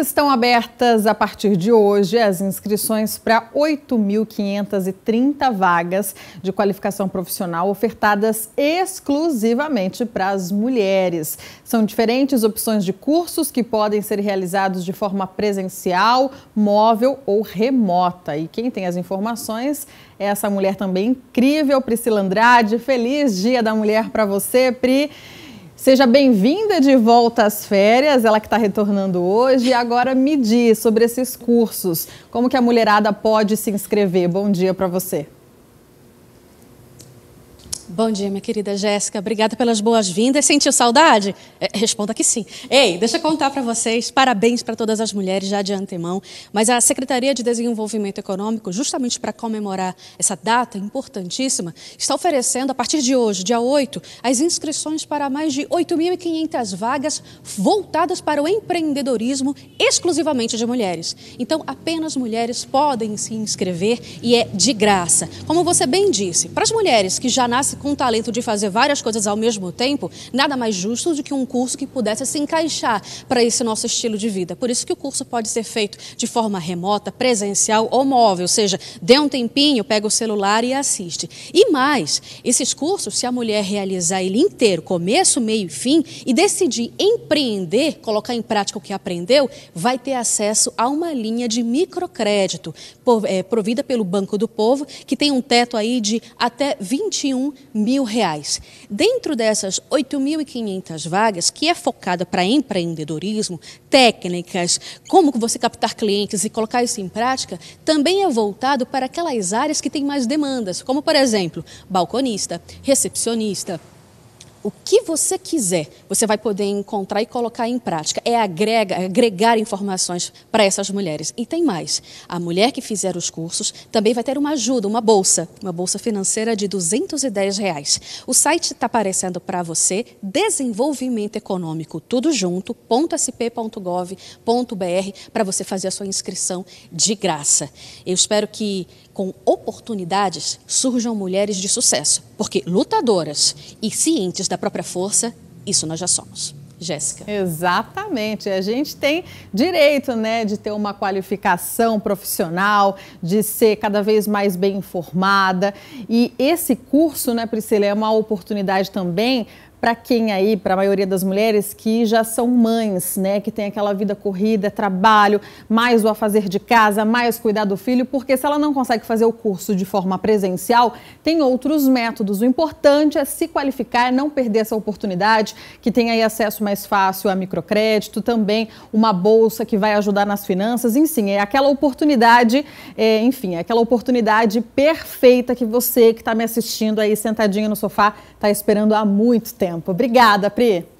Estão abertas a partir de hoje as inscrições para 8.530 vagas de qualificação profissional ofertadas exclusivamente para as mulheres. São diferentes opções de cursos que podem ser realizados de forma presencial, móvel ou remota. E quem tem as informações é essa mulher também incrível, Priscila Andrade. Feliz Dia da Mulher para você, Pri. Seja bem-vinda de volta às férias, ela que está retornando hoje. E agora me diz sobre esses cursos, como que a mulherada pode se inscrever. Bom dia para você. Bom dia, minha querida Jéssica. Obrigada pelas boas-vindas. Sentiu saudade? É, responda que sim. Ei, deixa eu contar para vocês. Parabéns para todas as mulheres já de antemão. Mas a Secretaria de Desenvolvimento Econômico, justamente para comemorar essa data importantíssima, está oferecendo, a partir de hoje, dia 8, as inscrições para mais de 8.500 vagas voltadas para o empreendedorismo exclusivamente de mulheres. Então, apenas mulheres podem se inscrever e é de graça. Como você bem disse, para as mulheres que já nascem com o talento de fazer várias coisas ao mesmo tempo, nada mais justo do que um curso que pudesse se encaixar para esse nosso estilo de vida. Por isso que o curso pode ser feito de forma remota, presencial ou móvel, ou seja, dê um tempinho, pega o celular e assiste. E mais, esses cursos, se a mulher realizar ele inteiro, começo, meio e fim, e decidir empreender, colocar em prática o que aprendeu, vai ter acesso a uma linha de microcrédito eh, provida pelo Banco do Povo, que tem um teto aí de até 21 mil reais. Dentro dessas 8.500 vagas, que é focada para empreendedorismo, técnicas, como você captar clientes e colocar isso em prática, também é voltado para aquelas áreas que têm mais demandas, como, por exemplo, balconista, recepcionista, o que você quiser, você vai poder encontrar e colocar em prática. É agrega, agregar informações para essas mulheres. E tem mais. A mulher que fizer os cursos também vai ter uma ajuda, uma bolsa, uma bolsa financeira de 210 reais. O site está aparecendo para você, desenvolvimento econômico, tudo junto, .sp.gov.br, para você fazer a sua inscrição de graça. Eu espero que com oportunidades, surjam mulheres de sucesso, porque lutadoras e cientes da própria força, isso nós já somos. Jéssica. Exatamente. A gente tem direito, né, de ter uma qualificação profissional, de ser cada vez mais bem informada. E esse curso, né, Priscila, é uma oportunidade também para quem aí, para a maioria das mulheres que já são mães, né, que tem aquela vida corrida, é trabalho, mais o a fazer de casa, mais cuidar do filho, porque se ela não consegue fazer o curso de forma presencial, tem outros métodos. O importante é se qualificar, não perder essa oportunidade, que tem aí acesso mais fácil a microcrédito, também uma bolsa que vai ajudar nas finanças, enfim, é aquela oportunidade, é, enfim, é aquela oportunidade perfeita que você que está me assistindo aí sentadinho no sofá está esperando há muito tempo tempo. Obrigada, Pri.